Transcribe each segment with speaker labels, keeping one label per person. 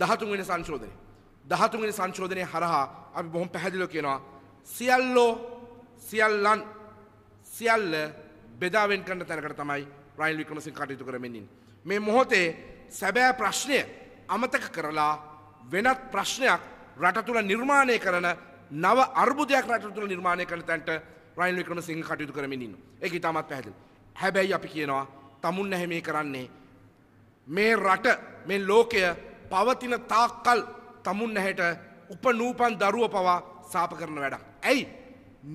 Speaker 1: දහතුන්වෙන සංශෝධනය. දහතුන්වෙනි සංශෝධනය හරහා අපි බොහොම පැහැදිලිව කියනවා සියල්ලෝ සියල්ලන් සියල්ල බෙදාවෙන් කරන තැනකට තමයි රයිල් වික්‍රමසිංහ කටයුතු කරමින් ඉන්නේ. මේ මොහොතේ සැබෑ ප්‍රශ්නය අමතක කරලා වෙනත් ප්‍රශ්නයක් රට තුල නිර්මාණය කරන නව අර්බුදයක් රට තුල නිර්මාණය කරන තැනට රයිල් වික්‍රමසිංහ කටයුතු කරමින් ඉන්නවා. ඒක ඉතාමත් පැහැදිලි. හැබැයි අපි කියනවා තමුන් නැහැ මේ කරන්නේ මේ රට මේ ලෝකය පවතින තාක්කල් තමුන් ඇහැට උපනූපන් දරුව පවා සාප කරන වැඩක්. ඇයි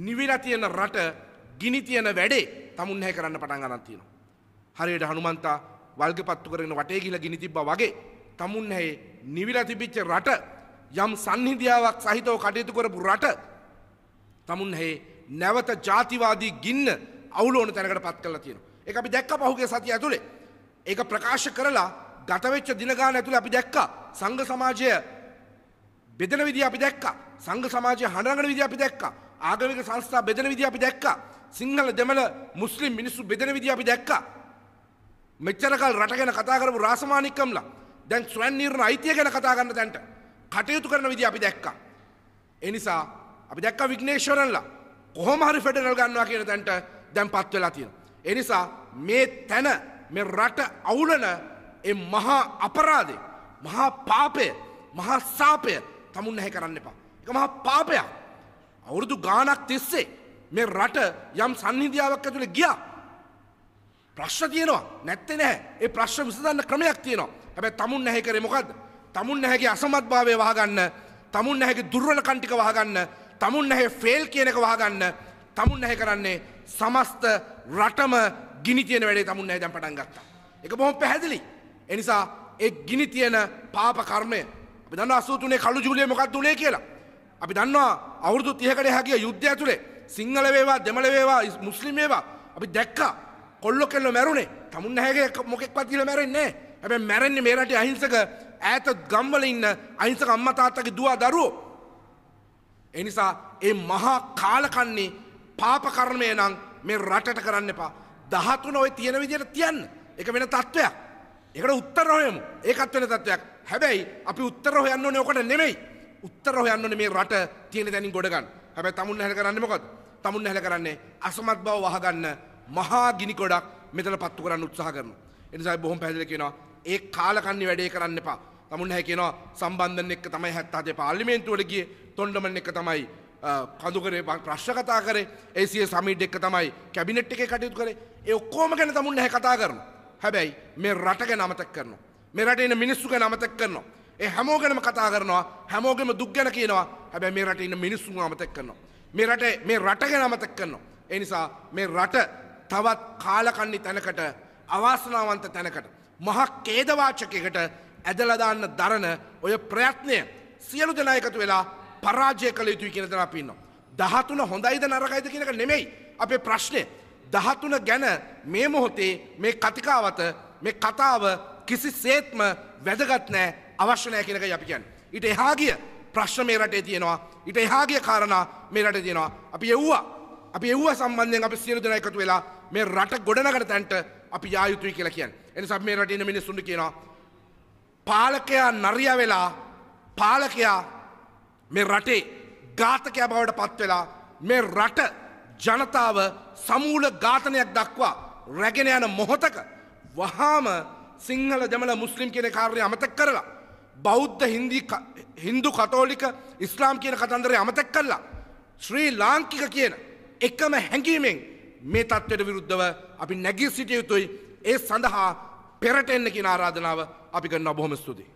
Speaker 1: නිවිලා තියෙන රට ගිනි තියෙන වැඩේ තමුන් හැ කරන්න පටන් ගන්න තියෙනවා. හරියට හනුමන්තා වල්ග පත්තු කරගෙන වටේ ගිහිලා ගිනි තිබ්බා වගේ තමුන් හැ නිවිලා තිබිච්ච රට යම් සංහිඳියාවක් සහිතව කටයුතු කරපු රට තමුන් හැ නැවත ජාතිවාදී ගින්න අවුලෝන තැනකට පත් කරලා තියෙනවා. ඒක අපි දැක්ක පහුගිය සතිය ඇතුලේ. ඒක ප්‍රකාශ කරලා ගතවෙච්ච දිනගාන ඇතුළ අපි දැක්කා සංඝ සමාජය බෙදෙන විදිහ අපි දැක්කා සංඝ සමාජය හඬරගන විදිහ අපි දැක්කා ආගමික සංස්ථා බෙදෙන විදිහ අපි දැක්කා සිංහල දෙමළ මුස්ලිම් මිනිස්සු බෙදෙන විදිහ අපි දැක්කා මෙච්චරකල් රට ගැන කතා කරපු රාසමානිකම්ලා දැන් ස්වයන් නිර්ණ අයිතිය ගැන කතා කරන තැන්ට කටයුතු කරන විදිහ අපි දැක්කා ඒ නිසා අපි දැක්කා විග්නේශ්වරන්ලා කොහොම හරි ෆෙඩරල් ගන්නවා කියන තැන්ට දැන් පත් වෙලා තියෙනවා ඒ නිසා මේ තැන මේ රට අවුලන ඒ මහා අපරාධය මහා පාපය මහා සාපය තමුන් නැහැ කරන්න එපා. එක මහා පාපයක්. අවුරුදු ගානක් තිස්සේ මේ රට යම් සංහිදියාවක් ඇතුළේ ගියා. ප්‍රශ්න තියෙනවා නැත්තේ නැහැ. ඒ ප්‍රශ්න විසඳන්න ක්‍රමයක් තියෙනවා. හැබැයි තමුන් නැහැ කරේ මොකද්ද? තමුන් නැහැගේ අසමත්භාවය වහගන්න, තමුන් නැහැගේ දුර්වලකම් ටික වහගන්න, තමුන් නැහැ ෆේල් කියන එක වහගන්න, තමුන් නැහැ කරන්නේ සමස්ත රටම ගිනි තියෙන වැඩේ තමුන් නැහැ දැන් පටන් ගත්තා. ඒක බොහොම පැහැදිලියි. එනිසා ඒ ගිනි තියෙන පාප කර්මය අපි දන්නවා 83 කළු ජූලිය මොකක්ද උනේ කියලා. අපි දන්නවා අවුරුදු 30කට හැකිය යුද්ධය ඇතුලේ සිංහල වේවා දෙමළ වේවා මුස්ලිම් වේවා අපි දැක්කා කොල්ලෝ කෙල්ලෝ මැරුණේ. tamun නැහැගේ මොකෙක්වත් කියලා මැරෙන්නේ නැහැ. හැබැයි මැරෙන්නේ මේ රටේ අහිංසක ඈත ගම්වල ඉන්න අහිංසක අම්මා තාත්තගේ දුව දරුවෝ. ඒ නිසා මේ මහා කාලකන්නේ පාප කර්මය නම් මේ රටට කරන්න එපා. 13 ওই තියෙන විදිහට තියන්න. ඒක වෙන තත්වයක්. එකට උත්තර හොයමු. ඒකත් වෙන තත්වයක්. හැබැයි අපි උත්තර හොයන්න ඕනේ ඔකට නෙමෙයි. උත්තර හොයන්න ඕනේ මේ රට තියෙන තැනින් ගොඩ ගන්න. හැබැයි තමුන් හැල කරන්නේ මොකද? තමුන් හැල කරන්නේ අසමත් බව වහගන්න මහා ගිනි ගොඩක් මෙතන පත්තු කරන්න උත්සාහ කරනවා. ඒ නිසා බොහොම පැහැදිලිව කියනවා ඒ කාලකන්ණි වැඩේ කරන්න එපා. තමුන් හැ කියනවා සම්බන්ධන එක්ක තමයි 77 පාර්ලිමේන්තුවට ගියේ. තොණ්ඩමන් එක්ක තමයි කඳුකරේ ප්‍රශ්න කතා කරේ. ඒ සිය සමීට් එක්ක තමයි කැබිනට් එකේ කටයුතු කරේ. ඒ ඔක්කොම ගැන තමුන් හැ කතා කරනවා. හැබැයි මේ රට ගැන අමතක කරනවා. මේ රටේ ඉන්න මිනිස්සු ගැන අමතක කරනවා. ඒ හැමෝගෙනම කතා කරනවා. හැමෝගෙම දුක් ගැන කියනවා. හැබැයි මේ රටේ ඉන්න මිනිස්සුන් අමතක කරනවා. මේ රටේ මේ රට ගැන අමතක කරනවා. ඒ නිසා මේ රට තවත් කාලකන්ණි තැනකට අවාසනාවන්ත තැනකට මහ ඛේදවාචකයකට ඇදලා දාන්න දරන ඔය ප්‍රයත්නය සියලු දෙනා එකතු වෙලා පරාජය කළ යුතුයි කියන තැන අපි ඉන්නවා. 13 හොඳයිද නරකයිද කියන එක නෙමෙයි අපේ ප්‍රශ්නේ. දහතුන ගැන මේ මොහොතේ මේ කතිකාවත මේ කතාව කිසි සේත්ම වැදගත් නෑ අවශ්‍යනය කෙනක යපිකන්. ඉට එහාගිය ප්‍රශ්න මේ රටේ තියෙනවා ඉට එහාගේ කාරණා මේ රට තියෙනවා. අපි එව්වා අපි එව්ව සම්බන්ධයෙන් අපි සියලු දෙනා එකතු වෙලා මේ රට ගොඩනගන තැන්ට අපි යායුතුයි කියලා කියන්. එනිසා මේ රටේ ඉන්න මිනිස්සුන්ට කියනවා පාලකයා නරිය වෙලා පාලකයා මේ රටේ ඝාතකයා බවට පත් වෙලා මේ රට ජනතාව සමූල ඝාතනයක් දක්වා රැගෙන යන මොහොතක වහාම සිංහල දෙමළ මුස්ලිම් කියන කාර්ය අමතක් කරලා බෞද්ධ හින්දි හින්දු කතෝලික ඉස්ලාම් කියන කතන්දරය අමතක් කළා ශ්‍රී ලාංකික කියන එකම හැඟීමෙන් මේ තත්ත්වයට විරුද්ධව අපි නැගී සිටිය යුතුයි ඒ සඳහා පෙරට එන්න කියන ආරාධනාව අපි කරනවා බොහොම ස්තුතියි